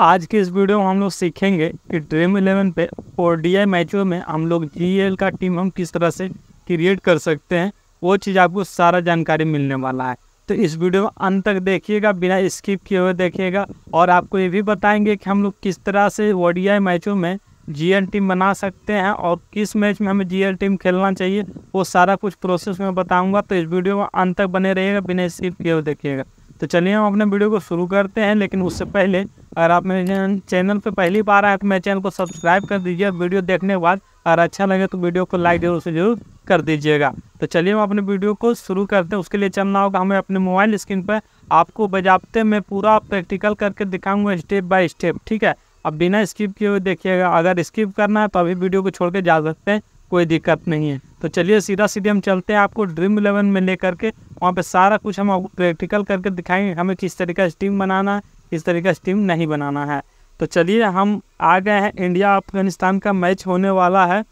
आज के इस वीडियो में हम लोग सीखेंगे कि ड्रीम इलेवन पे और डी आई मैचों में हम लोग जी का टीम हम किस तरह से क्रिएट कर सकते हैं वो चीज़ आपको सारा जानकारी मिलने वाला है तो इस वीडियो में अंत तक देखिएगा बिना स्किप किए हुए देखिएगा और आपको ये भी बताएंगे कि हम लोग किस तरह से वो डी आई मैचों में जी टीम बना सकते हैं और किस मैच में हमें जी टीम खेलना चाहिए वो सारा कुछ प्रोसेस मैं बताऊँगा तो इस वीडियो में अंत तक बने रहिएगा बिना स्किप किए हुए देखिएगा तो चलिए हम अपने वीडियो को शुरू करते हैं लेकिन उससे पहले अगर आप मेरे चैनल पर पहली बार आए तो मेरे चैनल को सब्सक्राइब कर दीजिए वीडियो देखने के बाद अगर अच्छा लगे तो वीडियो को लाइक जरूर से जरूर कर दीजिएगा तो चलिए हम अपने वीडियो को शुरू करते हैं उसके लिए चलना होगा हमें अपने मोबाइल स्क्रीन पर आपको बजाबते में पूरा प्रैक्टिकल करके दिखाऊंगा स्टेप बाय स्टेप ठीक है अब बिना स्किप किए हुए देखिएगा अगर स्किप करना है तो अभी वीडियो को छोड़ के जा सकते हैं कोई दिक्कत नहीं है तो चलिए सीधा सीधे हम चलते हैं आपको ड्रीम इलेवन में ले करके वहाँ पे सारा कुछ हम आपको प्रैक्टिकल करके दिखाएंगे हमें किस तरीका से टीम बनाना है किस तरीका से टीम नहीं बनाना है तो चलिए हम आ गए हैं इंडिया अफगानिस्तान का मैच होने वाला है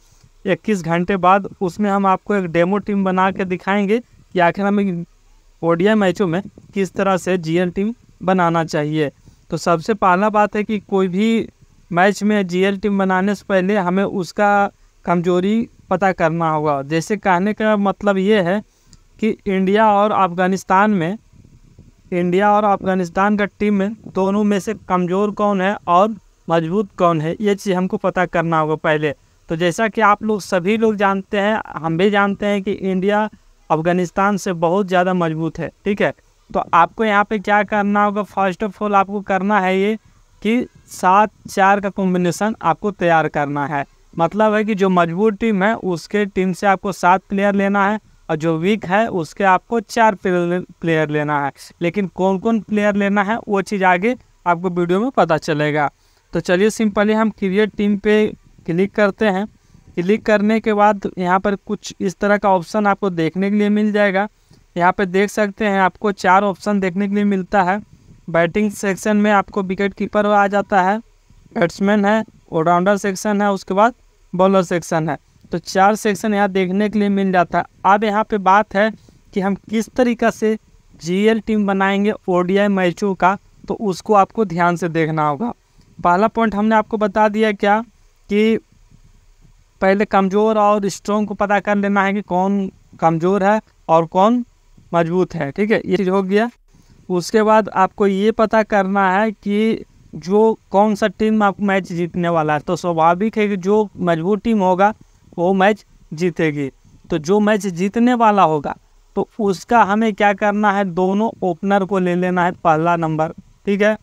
इक्कीस घंटे बाद उसमें हम आपको एक डेमो टीम बना के दिखाएंगे कि आखिर हमें ओडिया मैचों में किस तरह से जी टीम बनाना चाहिए तो सबसे पहला बात है कि कोई भी मैच में जीएल टीम बनाने से पहले हमें उसका कमजोरी पता करना होगा जैसे कहने का मतलब ये है कि इंडिया और अफ़गानिस्तान में इंडिया और अफ़गानिस्तान का टीम में दोनों में से कमज़ोर कौन है और मजबूत कौन है ये चीज़ हमको पता करना होगा पहले तो जैसा कि आप लोग सभी लोग जानते हैं हम भी जानते हैं कि इंडिया अफ़गानिस्तान से बहुत ज़्यादा मजबूत है ठीक है तो आपको यहाँ पे क्या करना होगा फर्स्ट ऑफ ऑल आपको करना है ये कि सात चार का कॉम्बिनेसन आपको तैयार करना है मतलब है कि जो मजबूत टीम है उसके टीम से आपको सात प्लेयर लेना है और जो वीक है उसके आपको चार प्लेयर लेना है लेकिन कौन कौन प्लेयर लेना है वो चीज़ आगे आपको वीडियो में पता चलेगा तो चलिए सिंपली हम क्रिएट टीम पे क्लिक करते हैं क्लिक करने के बाद यहाँ पर कुछ इस तरह का ऑप्शन आपको देखने के लिए मिल जाएगा यहाँ पर देख सकते हैं आपको चार ऑप्शन देखने के लिए मिलता है बैटिंग सेक्शन में आपको विकेट कीपर आ जाता है बैट्समैन है ऑलराउंडर सेक्शन है उसके बाद बॉलर सेक्शन है तो चार सेक्शन यहाँ देखने के लिए मिल जाता है अब यहाँ पे बात है कि हम किस तरीका से जीएल टीम बनाएंगे ओडीआई मैचों का तो उसको आपको ध्यान से देखना होगा पहला पॉइंट हमने आपको बता दिया क्या कि पहले कमज़ोर और स्ट्रॉन्ग को पता कर लेना है कि कौन कमज़ोर है और कौन मजबूत है ठीक है ये चीज़ हो गया उसके बाद आपको ये पता करना है कि जो कौन सा टीम आप मैच जीतने वाला है तो स्वाभाविक है कि जो मजबूत टीम होगा वो मैच जीतेगी तो जो मैच जीतने वाला होगा तो उसका हमें क्या करना है दोनों ओपनर को ले लेना है पहला नंबर ठीक है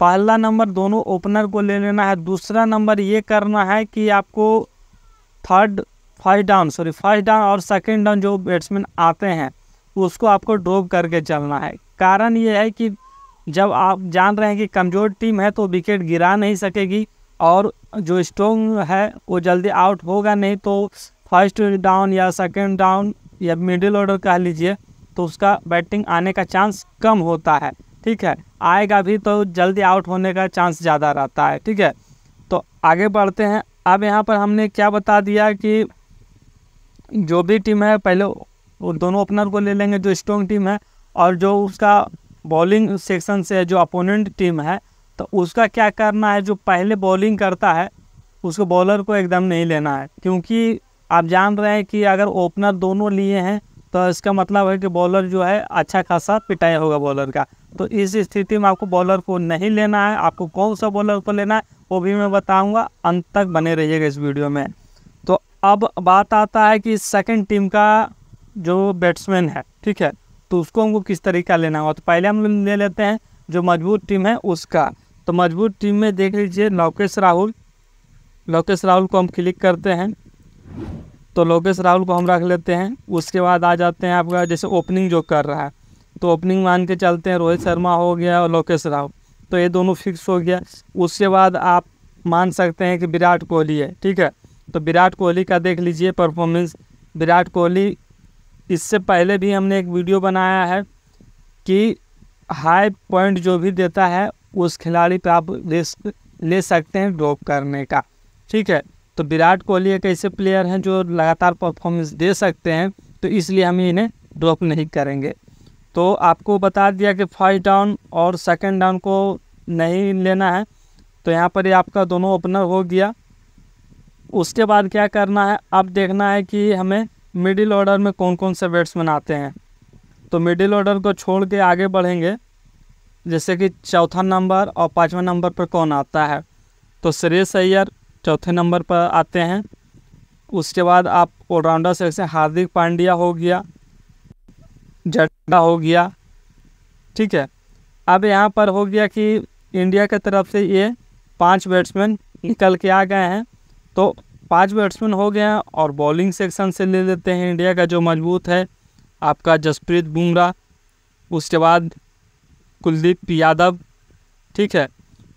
पहला नंबर दोनों ओपनर को ले लेना है दूसरा नंबर ये करना है कि आपको third first down sorry first down और सेकंड डाउन जो बैट्समैन आते हैं उसको आपको ड्रॉप करके चलना है कारण ये है कि जब आप जान रहे हैं कि कमज़ोर टीम है तो विकेट गिरा नहीं सकेगी और जो स्ट्रोंग है वो जल्दी आउट होगा नहीं तो फर्स्ट डाउन या सेकेंड डाउन या मिडिल ऑर्डर कह लीजिए तो उसका बैटिंग आने का चांस कम होता है ठीक है आएगा भी तो जल्दी आउट होने का चांस ज़्यादा रहता है ठीक है तो आगे बढ़ते हैं अब यहाँ पर हमने क्या बता दिया कि जो भी टीम है पहले वो दोनों ओपनर को ले लेंगे जो स्ट्रॉन्ग टीम है और जो उसका बॉलिंग सेक्शन से जो अपोनेंट टीम है तो उसका क्या करना है जो पहले बॉलिंग करता है उसको बॉलर को एकदम नहीं लेना है क्योंकि आप जान रहे हैं कि अगर ओपनर दोनों लिए हैं तो इसका मतलब है कि बॉलर जो है अच्छा खासा पिटाई होगा बॉलर का तो इस स्थिति में आपको बॉलर को नहीं लेना है आपको कौन सा बॉलर को लेना है वो भी मैं बताऊंगा अंत तक बने रहिएगा इस वीडियो में तो अब बात आता है कि सेकंड टीम का जो बैट्समैन है ठीक है तो उसको हमको किस तरीका लेना होगा तो पहले हम ले लेते हैं जो मजबूत टीम है उसका तो मजबूत टीम में देख लीजिए लोकेश राहुल लोकेश राहुल को हम क्लिक करते हैं तो लोकेश राहुल को हम रख लेते हैं उसके बाद आ जाते हैं आपका जैसे ओपनिंग जो कर रहा है तो ओपनिंग मान के चलते हैं रोहित शर्मा हो गया और लोकेश राहुल तो ये दोनों फिक्स हो गया उसके बाद आप मान सकते हैं कि विराट कोहली है ठीक है तो विराट कोहली का देख लीजिए परफॉर्मेंस विराट कोहली इससे पहले भी हमने एक वीडियो बनाया है कि हाई पॉइंट जो भी देता है उस खिलाड़ी पर आप रिस्क ले सकते हैं ड्रॉप करने का ठीक है तो विराट कोहली एक ऐसे प्लेयर हैं जो लगातार परफॉर्मेंस दे सकते हैं तो इसलिए हम इन्हें ड्रॉप नहीं करेंगे तो आपको बता दिया कि फर्स्ट डाउन और सेकंड डाउन को नहीं लेना है तो यहाँ पर ये आपका दोनों ओपनर हो गया उसके बाद क्या करना है अब देखना है कि हमें मिडिल ऑर्डर में कौन कौन से बैट्समैन आते हैं तो मिडिल ऑर्डर को छोड़ के आगे बढ़ेंगे जैसे कि चौथा नंबर और पाँचवा नंबर पर कौन आता है तो श्रेयस अय्यर चौथे नंबर पर आते हैं उसके बाद आप ऑलराउंडर से हार्दिक पांड्या हो गया जडा हो गया ठीक है अब यहाँ पर हो गया कि इंडिया के तरफ से ये पांच बैट्समैन निकल के आ गए हैं तो पांच बैट्समैन हो गए हैं और बॉलिंग सेक्शन से ले लेते हैं इंडिया का जो मजबूत है आपका जसप्रीत बुमराह उसके बाद कुलदीप यादव ठीक है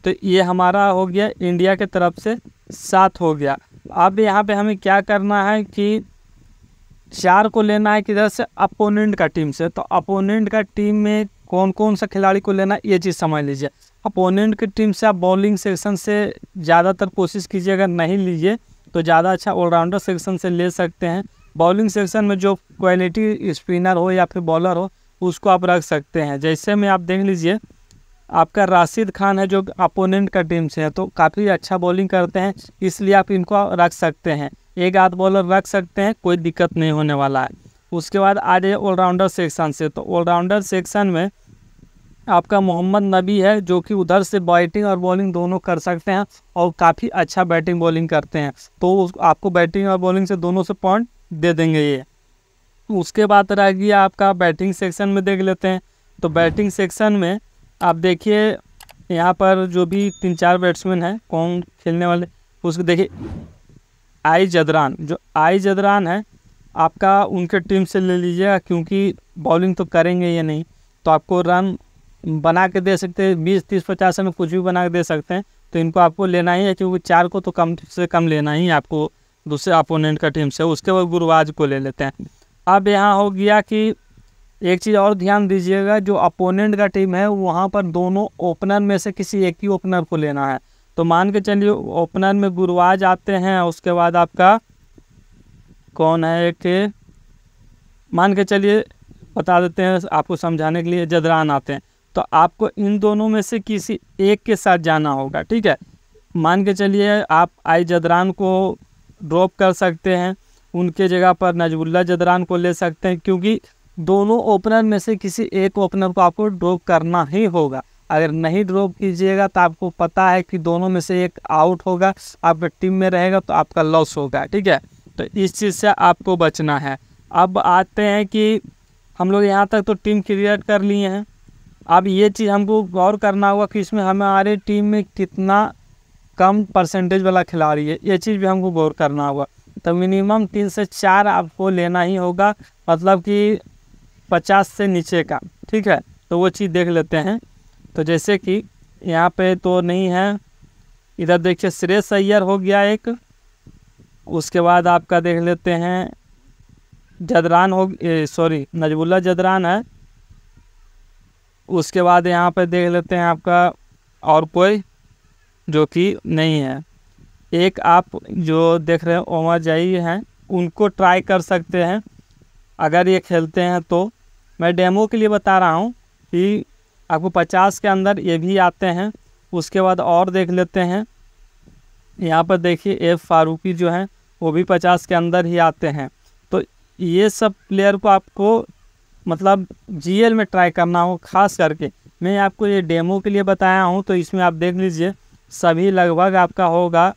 तो ये हमारा हो गया इंडिया के तरफ से सात हो गया अब यहाँ पे हमें क्या करना है कि चार को लेना है किधर से अपोनेंट का टीम से तो अपोनेंट का टीम में कौन कौन सा खिलाड़ी को लेना ये चीज़ समझ लीजिए अपोनेंट की टीम से आप बॉलिंग सेक्शन से ज़्यादातर कोशिश कीजिए अगर नहीं लीजिए तो ज़्यादा अच्छा ऑलराउंडर सेक्शन से ले सकते हैं बॉलिंग सेक्शन में जो क्वालिटी स्पिनर हो या फिर बॉलर हो उसको आप रख सकते हैं जैसे में आप देख लीजिए आपका राशिद खान है जो अपोनेंट का टीम से है तो काफ़ी अच्छा बॉलिंग करते हैं इसलिए आप इनको रख सकते हैं एक आध बॉलर रख सकते हैं कोई दिक्कत नहीं होने वाला है उसके बाद आ जाइए ऑलराउंडर सेक्शन से तो ऑलराउंडर सेक्शन में आपका मोहम्मद नबी है जो कि उधर से बैटिंग और बॉलिंग दोनों कर सकते हैं और काफ़ी अच्छा बैटिंग बॉलिंग करते हैं तो आपको बैटिंग और बॉलिंग से दोनों से पॉइंट दे देंगे ये उसके बाद रह गया आपका बैटिंग सेक्शन में देख लेते हैं तो बैटिंग सेक्शन में आप देखिए यहाँ पर जो भी तीन चार बैट्समैन हैं कौन खेलने वाले उसको देखिए आई जदरान जो आई जदरान है आपका उनके टीम से ले लीजिएगा क्योंकि बॉलिंग तो करेंगे या नहीं तो आपको रन बना के दे सकते हैं बीस तीस पचास में कुछ भी बना के दे सकते हैं तो इनको आपको लेना ही है क्योंकि चार को तो कम से कम लेना ही आपको दूसरे अपोनेंट का टीम से उसके बाद गुरुवाज को ले लेते हैं अब यहाँ हो गया कि एक चीज़ और ध्यान दीजिएगा जो अपोनेंट का टीम है वहाँ पर दोनों ओपनर में से किसी एक ही ओपनर को लेना है तो मान के चलिए ओपनर में गुरुवाज आते हैं उसके बाद आपका कौन है एक मान के चलिए बता देते हैं आपको समझाने के लिए जदरान आते हैं तो आपको इन दोनों में से किसी एक के साथ जाना होगा ठीक है मान के चलिए आप आई जदरान को ड्रॉप कर सकते हैं उनके जगह पर नजबुल्ला जदरान को ले सकते हैं क्योंकि दोनों ओपनर में से किसी एक ओपनर को आपको ड्रॉप करना ही होगा अगर नहीं ड्रॉप कीजिएगा तो आपको पता है कि दोनों में से एक आउट होगा आपका टीम में रहेगा तो आपका लॉस होगा ठीक है तो इस चीज़ से आपको बचना है अब आते हैं कि हम लोग यहाँ तक तो टीम क्रिएट कर लिए हैं अब ये चीज़ हमको गौर करना होगा कि इसमें हमारे टीम में कितना कम परसेंटेज वाला खिलाड़ी है ये चीज़ भी हमको गौर करना होगा तो मिनिमम तीन से चार आपको लेना ही होगा मतलब कि पचास से नीचे का ठीक है तो वो चीज़ देख लेते हैं तो जैसे कि यहाँ पे तो नहीं है इधर देखिए श्रेयस अय्यर हो गया एक उसके बाद आपका देख लेते हैं जदरान हो सॉरी नजबुल्ला जदरान है उसके बाद यहाँ पर देख लेते हैं आपका और कोई जो कि नहीं है एक आप जो देख रहे हैं ओमा जई हैं उनको ट्राई कर सकते हैं अगर ये खेलते हैं तो मैं डेमो के लिए बता रहा हूँ कि आपको पचास के अंदर ये भी आते हैं उसके बाद और देख लेते हैं यहाँ पर देखिए एफ फारूकी जो हैं वो भी पचास के अंदर ही आते हैं तो ये सब प्लेयर को आपको मतलब जीएल में ट्राई करना हो खास करके मैं आपको ये डेमो के लिए बताया हूँ तो इसमें आप देख लीजिए सभी लगभग आपका होगा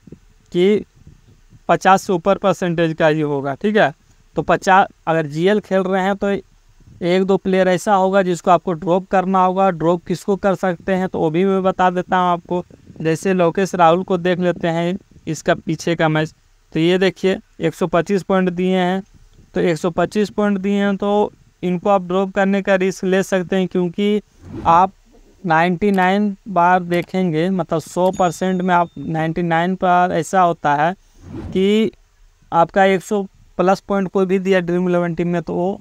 कि पचास से ऊपर परसेंटेज का ही होगा ठीक है तो पचास अगर जीएल खेल रहे हैं तो एक दो प्लेयर ऐसा होगा जिसको आपको ड्रॉप करना होगा ड्रॉप किसको कर सकते हैं तो वो भी मैं बता देता हूँ आपको जैसे लोकेश राहुल को देख लेते हैं इसका पीछे का मैच तो ये देखिए 125 पॉइंट दिए हैं तो 125 पॉइंट दिए हैं तो इनको आप ड्रॉप करने का रिस्क ले सकते हैं क्योंकि आप 99 बार देखेंगे मतलब 100 परसेंट में आप 99 बार ऐसा होता है कि आपका 100 प्लस पॉइंट कोई भी दिया ड्रीम इलेवन टीम में तो वो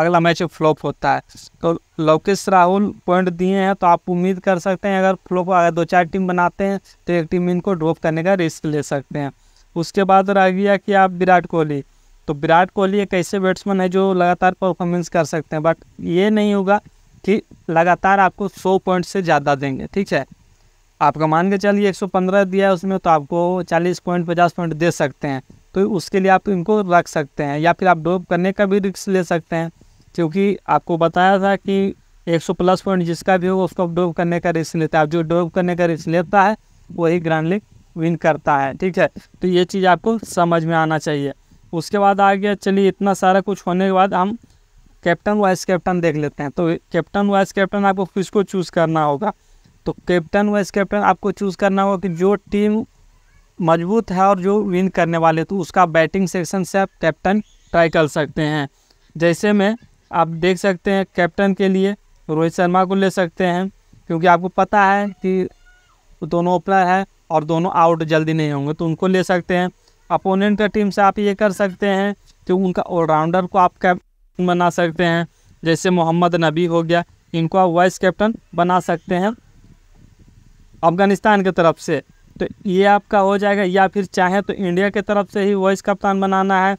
अगला मैच फ्लॉप होता है तो लोकेश राहुल पॉइंट दिए हैं तो आप उम्मीद कर सकते हैं अगर फ्लॉप अगर दो चार टीम बनाते हैं तो एक टीम इनको ड्रॉप करने का रिस्क ले सकते हैं उसके बाद रह गया कि आप विराट कोहली तो विराट कोहली एक ऐसे बैट्समैन है जो लगातार परफॉर्मेंस कर सकते हैं बट ये नहीं होगा कि लगातार आपको सौ पॉइंट से ज़्यादा देंगे ठीक है आपका मान के चलिए एक सौ पंद्रह दिया है उसमें तो आपको चालीस पॉइंट पचास पॉइंट दे सकते हैं तो उसके लिए आप इनको रख सकते हैं या फिर आप ड्रॉप करने का भी रिक्स ले सकते हैं क्योंकि आपको बताया था कि 100 प्लस पॉइंट जिसका भी होगा उसको ड्रॉप करने का रिस्क लेता है आप जो ड्रॉप करने का रिस्क लेता है वही ग्रैंड लीग विन करता है ठीक है तो ये चीज़ आपको समझ में आना चाहिए उसके बाद आ गया चलिए इतना सारा कुछ होने के बाद हम कैप्टन वाइस कैप्टन देख लेते हैं तो कैप्टन वाइस कैप्टन आपको किसको चूज़ करना होगा तो कैप्टन वाइस कैप्टन आपको चूज़ करना होगा कि जो टीम मजबूत है और जो विन करने वाले तो उसका बैटिंग सेक्शन से आप कैप्टन ट्राई कर सकते हैं जैसे में आप देख सकते हैं कैप्टन के लिए रोहित शर्मा को ले सकते हैं क्योंकि आपको पता है कि दोनों ओपनर हैं और दोनों आउट जल्दी नहीं होंगे तो उनको ले सकते हैं अपोनेंट का टीम से आप ये कर सकते हैं तो उनका ऑलराउंडर को आप कैप्टन बना सकते हैं जैसे मोहम्मद नबी हो गया इनको आप वाइस कैप्टन बना सकते हैं अफ़गानिस्तान की तरफ से तो ये आपका हो जाएगा या फिर चाहें तो इंडिया के तरफ से ही वाइस कप्तान बनाना है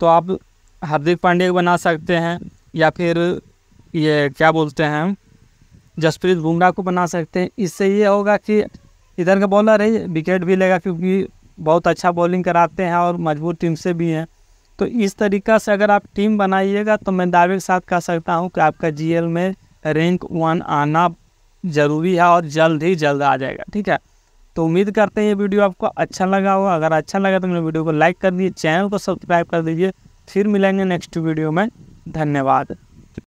तो आप हार्दिक पांडे को बना सकते हैं या फिर ये क्या बोलते हैं जसप्रीत बुमराह को बना सकते हैं इससे ये होगा कि इधर का बॉलर है विकेट भी लेगा क्योंकि बहुत अच्छा बॉलिंग कराते हैं और मजबूत टीम से भी हैं तो इस तरीका से अगर आप टीम बनाइएगा तो मैं दावे के साथ कह सकता हूँ कि आपका जी में रैंक वन आना ज़रूरी है और जल्द ही जल्द आ जाएगा ठीक है तो उम्मीद करते हैं ये वीडियो आपको अच्छा लगा होगा अगर अच्छा लगा तो मेरे वीडियो को लाइक कर दीजिए चैनल को सब्सक्राइब कर दीजिए फिर मिलेंगे नेक्स्ट वीडियो में धन्यवाद